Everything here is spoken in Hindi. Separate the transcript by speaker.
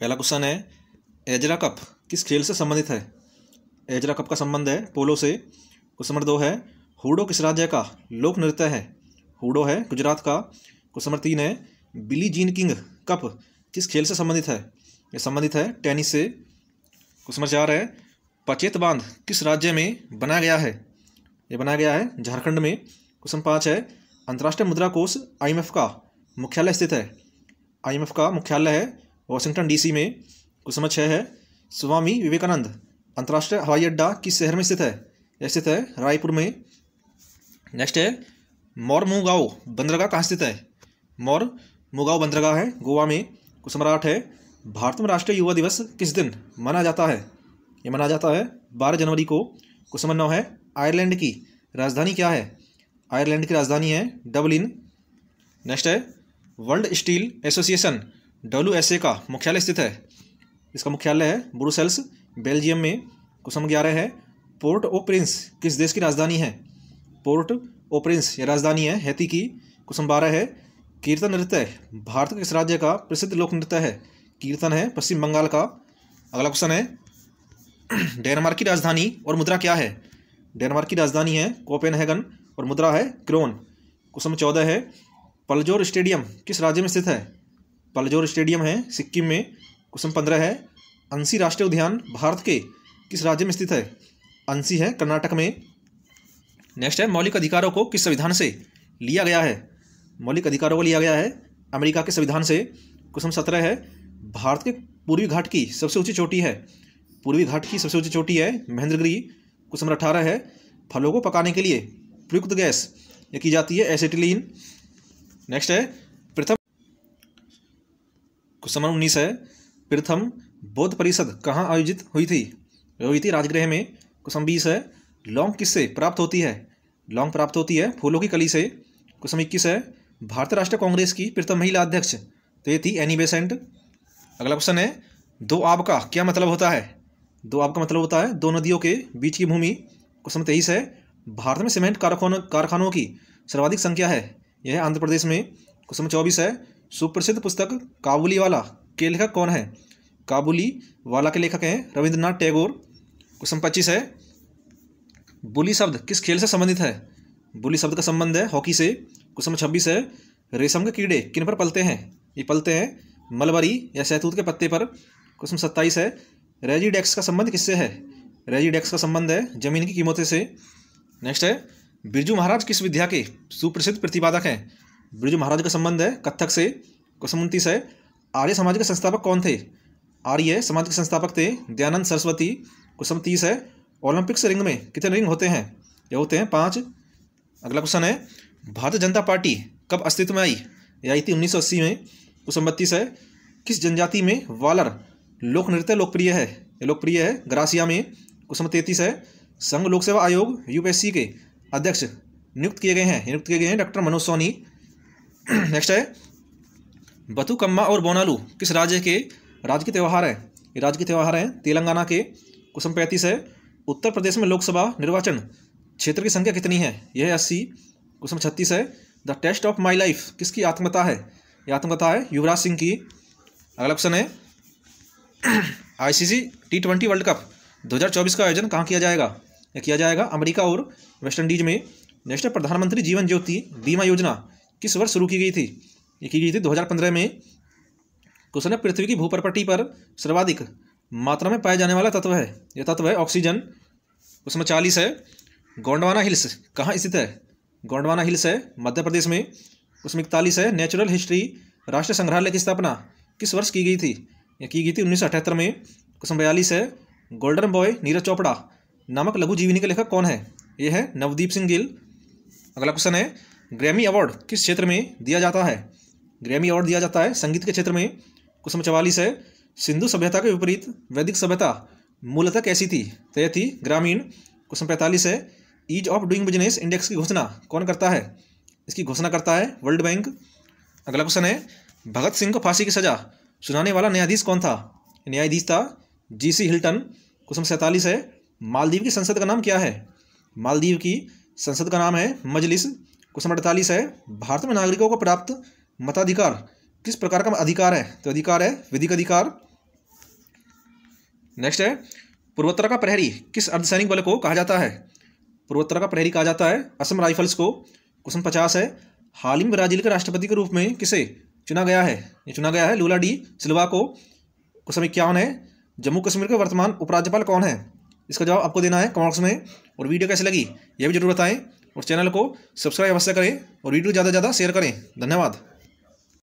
Speaker 1: पहला क्वेश्चन है एजरा कप किस खेल से संबंधित है एजरा कप का संबंध है पोलो से क्वेश्चन नंबर दो है हुडो किस राज्य का लोक नृत्य है हुडो है गुजरात का क्वेश्चन नंबर तीन है बिली जीन किंग कप किस खेल से संबंधित है यह संबंधित है टेनिस से क्वेश्चन नंबर चार है पचेत बांध किस राज्य में बनाया गया है ये बनाया गया है झारखंड में क्वेश्चन पाँच है अंतर्राष्ट्रीय मुद्रा कोष आईएमएफ का मुख्यालय स्थित है आईएमएफ का मुख्यालय है वाशिंगटन डीसी में कुछ नंबर छः है स्वामी विवेकानंद अंतर्राष्ट्रीय हवाई अड्डा किस शहर में स्थित है स्थित है रायपुर में नेक्स्ट है मौरमुगाव बंदरगाह कहाँ स्थित है मौर मुगाव बंदरगाह है गोवा में कुछ नंबर आठ है भारत में राष्ट्रीय युवा दिवस किस दिन मनाया जाता है ये मनाया जाता है बारह जनवरी को कुछ नंबर नौ है आयरलैंड की राजधानी क्या है आयरलैंड की राजधानी है डबलिन नेक्स्ट है world steel association W S A का मुख्यालय स्थित है इसका मुख्यालय है ब्रुसेल्स बेल्जियम में कुछ ग्यारह है पोर्ट ओ प्रिंस किस देश की राजधानी है पोर्ट ओ प्रिंस यह राजधानी है हैती की क्वेश्चन बारह है कीर्तन नृत्य भारत के इस राज्य का प्रसिद्ध लोक नृत्य है कीर्तन है पश्चिम बंगाल का अगला क्वेश्चन है डेनमार्क की राजधानी और मुद्रा क्या है डेनमार्क की राजधानी है कोपेनहेगन और मुद्रा है क्रोन कुसम चौदह है पलजोर स्टेडियम किस राज्य में स्थित है पलजोर स्टेडियम है सिक्किम में क्वेश्चन पंद्रह है अंसी राष्ट्रीय उद्यान भारत के किस राज्य में स्थित है अंसी है कर्नाटक में नेक्स्ट है मौलिक अधिकारों को किस संविधान से लिया गया है मौलिक अधिकारों को लिया गया है अमेरिका के संविधान से क्वेश्चन सत्रह है भारत के पूर्वी घाट की सबसे ऊंची चोटी है पूर्वी घाट की सबसे ऊंची चोटी है महेंद्रगिरी क्वेश्चन नंबर अठारह है फलों को पकाने के लिए प्रयुक्त गैस यह की जाती है एसिटिलीन नेक्स्ट है नंबर उन्नीस है प्रथम बौद्ध परिषद कहाँ आयोजित हुई थी हुई थी राजगृह में क्वेश्चन बीस है लौंग किससे प्राप्त होती है लौंग प्राप्त होती है फूलों की कली से क्वेश्चन इक्कीस है भारतीय राष्ट्रीय कांग्रेस की प्रथम महिला अध्यक्ष तो ये थी एनी बेसेंट अगला क्वेश्चन है दो आब का क्या मतलब होता है दो आब का मतलब होता है दो नदियों के बीच की भूमि क्वेश्चन तेईस है भारत में सीमेंट कारखानों कारखानों की सर्वाधिक संख्या है यह आंध्र प्रदेश में क्वेश्चन चौबीस है सुप्रसिद्ध पुस्तक काबुली वाला के लेखक कौन है काबुली वाला के लेखक हैं रविंद्रनाथ टैगोर क्वेश्चन पच्चीस है बुली शब्द किस खेल से संबंधित है बुली शब्द का संबंध है हॉकी से क्वेश्चन छब्बीस है रेशम के कीड़े किन पर पलते हैं ये पलते हैं मलबरी या सहतूत के पत्ते पर क्वेश्चन सत्ताईस है रेजीडेक्स का संबंध किससे है रेजीडेक्स का संबंध है जमीन की कीमतें से नेक्स्ट है बिरजू महाराज किस विद्या के सुप्रसिद्ध प्रतिपादक हैं ब्रिजू महाराज का संबंध है कथक से क्वेश्चन उन्तीस है आर्य समाज के संस्थापक कौन थे आर्य समाज के संस्थापक थे दयानंद सरस्वती क्वेश्चन तीस है ओलंपिक्स रिंग में कितने रिंग होते हैं ये होते हैं पाँच अगला क्वेश्चन है भारतीय जनता पार्टी कब अस्तित्व में आई यह आई थी उन्नीस में क्वेश्चन बत्तीस है किस जनजाति में वालर लोक नृत्य लोकप्रिय है ये लोकप्रिय है ग्रासिया में क्वेश्चन तैंतीस है संघ लोक सेवा आयोग यूपीएससी के अध्यक्ष नियुक्त किए गए हैं नियुक्त किए गए हैं डॉक्टर मनोज सोनी नेक्स्ट है बथुकम्मा और बोनालू किस राज्य के राज्य के त्यौहार हैं ये राज्य के त्यौहार हैं तेलंगाना के क्वेश्चन पैंतीस है उत्तर प्रदेश में लोकसभा निर्वाचन क्षेत्र की संख्या कितनी है यह अस्सी क्वेश्चन छत्तीस है the test of my life किसकी आत्मकथा है यह आत्मकथा है युवराज सिंह की अगला क्वेश्चन है ICC T twenty world cup 2024 का आयोजन कहाँ किया जाएगा यह किया जाएगा अमेरिका और वेस्टइंडीज में नेक्स्ट है प्रधानमंत्री जीवन ज्योति बीमा योजना किस वर्ष शुरू की गई थी ये की गई थी 2015 में क्वेश्चन तो है पृथ्वी की भूपरपट्टी पर सर्वाधिक मात्रा में पाया जाने वाला तत्व है यह तत्व है ऑक्सीजन उसमें चालीस है गोंडवाना हिल्स कहाँ स्थित है गोंडवाना हिल्स है मध्य प्रदेश में उसमें इकतालीस है नेचुरल हिस्ट्री राष्ट्रीय संग्रहालय की स्थापना किस वर्ष की गई थी यह की गई थी उन्नीस में क्वेश्चन बयालीस है गोल्डन बॉय नीरज चोपड़ा नामक लघु जीवनी का लेखक कौन है यह है नवदीप सिंह गिल अगला क्वेश्चन है ग्रैमी अवार्ड किस क्षेत्र में दिया जाता है ग्रैमी अवार्ड दिया जाता है संगीत के क्षेत्र में कुसम चवालीस है सिंधु सभ्यता के विपरीत वैदिक सभ्यता मूलतः कैसी थी तय थी ग्रामीण क्वेश्चन पैंतालीस है ease of doing business index की घोषणा कौन करता है इसकी घोषणा करता है वर्ल्ड बैंक अगला क्वेश्चन है भगत सिंह को फांसी की सजा सुनाने वाला न्यायाधीश कौन था न्यायाधीश था जी सी हिल्टन कुसम सैंतालीस है मालदीव की संसद का नाम क्या है मालदीव की संसद का नाम है मजलिस क्वेश्चन नंबर अड़तालीस है भारत में नागरिकों को प्राप्त मताधिकार किस प्रकार का अधिकार है तो अधिकार है विधिक अधिकार नेक्स्ट है पूर्वोत्तर का प्रहरी किस अर्धसैनिक बल को कहा जाता है पूर्वोत्तर का प्रहरी कहा जाता है असम राइफल्स को क्वेश्चन पचास है हाल ही में ब्राजील के राष्ट्रपति के रूप में किसे चुना गया है ये चुना गया है लूला डी सिल्वा को क्वेश्चन इक्यावन है जम्मू कश्मीर के वर्तमान उपराज्यपाल कौन है इसका जवाब आपको देना है कमेंट्स में और वीडियो कैसे लगी यह भी जरूर बताएं और चैनल को सब्सक्राइब अवश्य करें और वीडियो ज़्यादा से ज़्यादा शेयर करें धन्यवाद